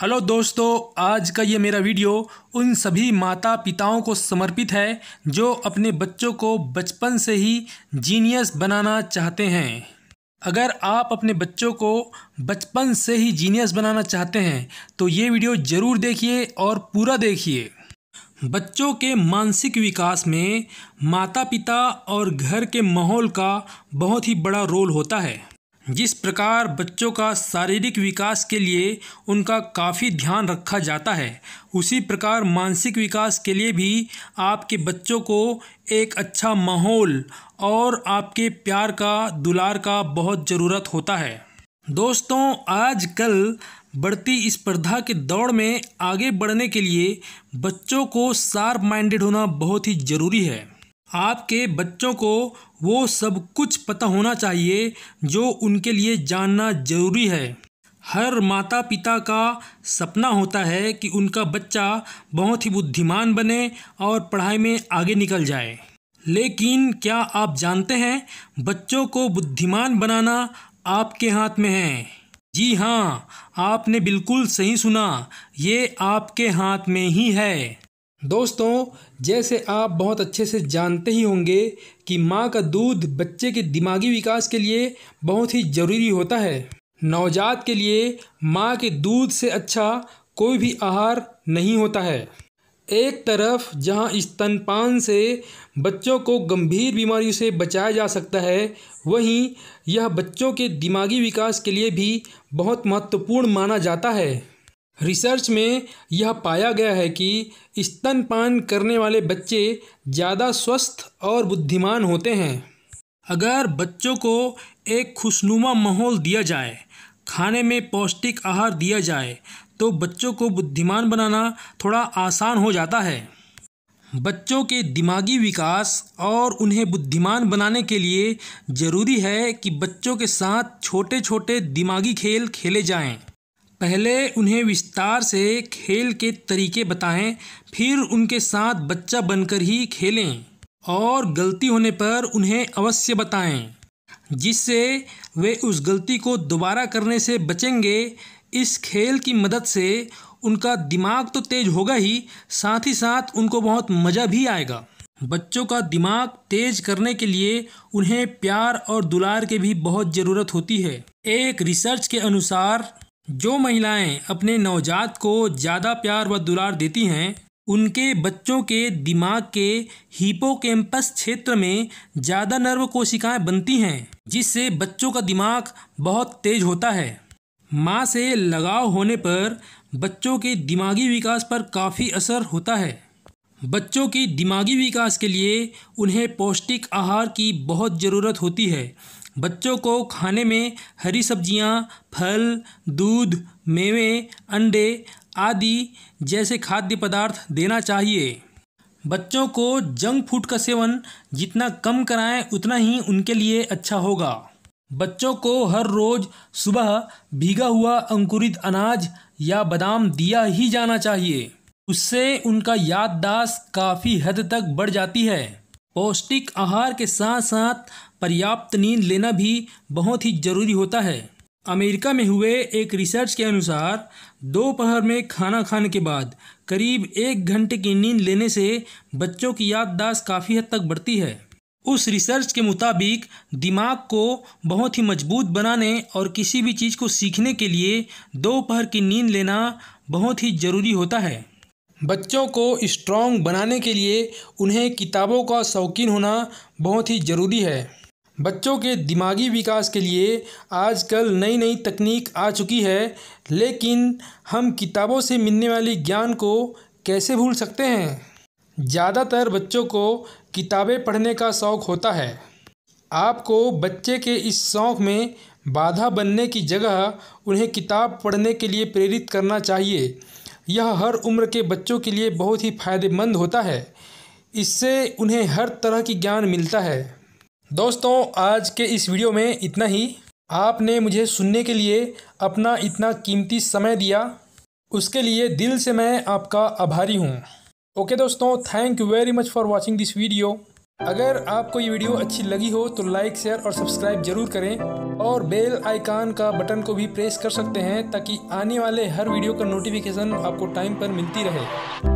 Hello दोस्तों आज का ये मेरा वीडियो उन सभी माता पिताओं को समर्पित है जो अपने बच्चों को बचपन से ही जीनियस बनाना चाहते हैं अगर आप अपने बच्चों को बचपन से ही जीनियस बनाना चाहते हैं तो ये वीडियो ज़रूर देखिए और पूरा देखिए बच्चों के मानसिक विकास में माता पिता और घर के माहौल का बहुत ही बड़ा रोल होता है जिस प्रकार बच्चों का शारीरिक विकास के लिए उनका काफ़ी ध्यान रखा जाता है उसी प्रकार मानसिक विकास के लिए भी आपके बच्चों को एक अच्छा माहौल और आपके प्यार का दुलार का बहुत ज़रूरत होता है दोस्तों आजकल बढ़ती स्पर्धा के दौड़ में आगे बढ़ने के लिए बच्चों को शार्प माइंडेड होना बहुत ही ज़रूरी है आपके बच्चों को वो सब कुछ पता होना चाहिए जो उनके लिए जानना ज़रूरी है हर माता पिता का सपना होता है कि उनका बच्चा बहुत ही बुद्धिमान बने और पढ़ाई में आगे निकल जाए लेकिन क्या आप जानते हैं बच्चों को बुद्धिमान बनाना आपके हाथ में है जी हाँ आपने बिल्कुल सही सुना ये आपके हाथ में ही है दोस्तों जैसे आप बहुत अच्छे से जानते ही होंगे कि माँ का दूध बच्चे के दिमागी विकास के लिए बहुत ही ज़रूरी होता है नवजात के लिए माँ के दूध से अच्छा कोई भी आहार नहीं होता है एक तरफ जहाँ स्तनपान से बच्चों को गंभीर बीमारियों से बचाया जा सकता है वहीं यह बच्चों के दिमागी विकास के लिए भी बहुत महत्वपूर्ण माना जाता है रिसर्च में यह पाया गया है कि स्तनपान करने वाले बच्चे ज़्यादा स्वस्थ और बुद्धिमान होते हैं अगर बच्चों को एक खुशनुमा माहौल दिया जाए खाने में पौष्टिक आहार दिया जाए तो बच्चों को बुद्धिमान बनाना थोड़ा आसान हो जाता है बच्चों के दिमागी विकास और उन्हें बुद्धिमान बनाने के लिए ज़रूरी है कि बच्चों के साथ छोटे छोटे दिमागी खेल खेले जाएं। पहले उन्हें विस्तार से खेल के तरीके बताएं फिर उनके साथ बच्चा बनकर ही खेलें और गलती होने पर उन्हें अवश्य बताएं जिससे वे उस गलती को दोबारा करने से बचेंगे इस खेल की मदद से उनका दिमाग तो तेज होगा ही साथ ही साथ उनको बहुत मज़ा भी आएगा बच्चों का दिमाग तेज करने के लिए उन्हें प्यार और दुलार की भी बहुत ज़रूरत होती है एक रिसर्च के अनुसार जो महिलाएं अपने नवजात को ज़्यादा प्यार व दुलार देती हैं उनके बच्चों के दिमाग के हिपोकैम्पस क्षेत्र में ज़्यादा नर्व कोशिकाएं बनती हैं जिससे बच्चों का दिमाग बहुत तेज होता है माँ से लगाव होने पर बच्चों के दिमागी विकास पर काफ़ी असर होता है बच्चों की दिमागी विकास के लिए उन्हें पौष्टिक आहार की बहुत ज़रूरत होती है बच्चों को खाने में हरी सब्जियां, फल दूध मेवे अंडे आदि जैसे खाद्य पदार्थ देना चाहिए बच्चों को जंक फूड का सेवन जितना कम कराएं उतना ही उनके लिए अच्छा होगा बच्चों को हर रोज़ सुबह भीगा हुआ अंकुरित अनाज या बादाम दिया ही जाना चाहिए उससे उनका याददाश्त काफ़ी हद तक बढ़ जाती है पौष्टिक आहार के साथ साथ पर्याप्त नींद लेना भी बहुत ही ज़रूरी होता है अमेरिका में हुए एक रिसर्च के अनुसार दोपहर में खाना खाने के बाद करीब एक घंटे की नींद लेने से बच्चों की याददाश्त काफ़ी हद तक बढ़ती है उस रिसर्च के मुताबिक दिमाग को बहुत ही मजबूत बनाने और किसी भी चीज़ को सीखने के लिए दोपहर की नींद लेना बहुत ही ज़रूरी होता है बच्चों को स्ट्रॉन्ग बनाने के लिए उन्हें किताबों का शौकीन होना बहुत ही ज़रूरी है बच्चों के दिमागी विकास के लिए आजकल नई नई तकनीक आ चुकी है लेकिन हम किताबों से मिलने वाले ज्ञान को कैसे भूल सकते हैं ज़्यादातर बच्चों को किताबें पढ़ने का शौक़ होता है आपको बच्चे के इस शौक़ में बाधा बनने की जगह उन्हें किताब पढ़ने के लिए प्रेरित करना चाहिए यह हर उम्र के बच्चों के लिए बहुत ही फ़ायदेमंद होता है इससे उन्हें हर तरह की ज्ञान मिलता है दोस्तों आज के इस वीडियो में इतना ही आपने मुझे सुनने के लिए अपना इतना कीमती समय दिया उसके लिए दिल से मैं आपका आभारी हूँ ओके दोस्तों thank you very much for watching this video अगर आपको ये वीडियो अच्छी लगी हो तो लाइक शेयर और सब्सक्राइब जरूर करें और बेल आइकान का बटन को भी प्रेस कर सकते हैं ताकि आने वाले हर वीडियो का नोटिफिकेशन आपको टाइम पर मिलती रहे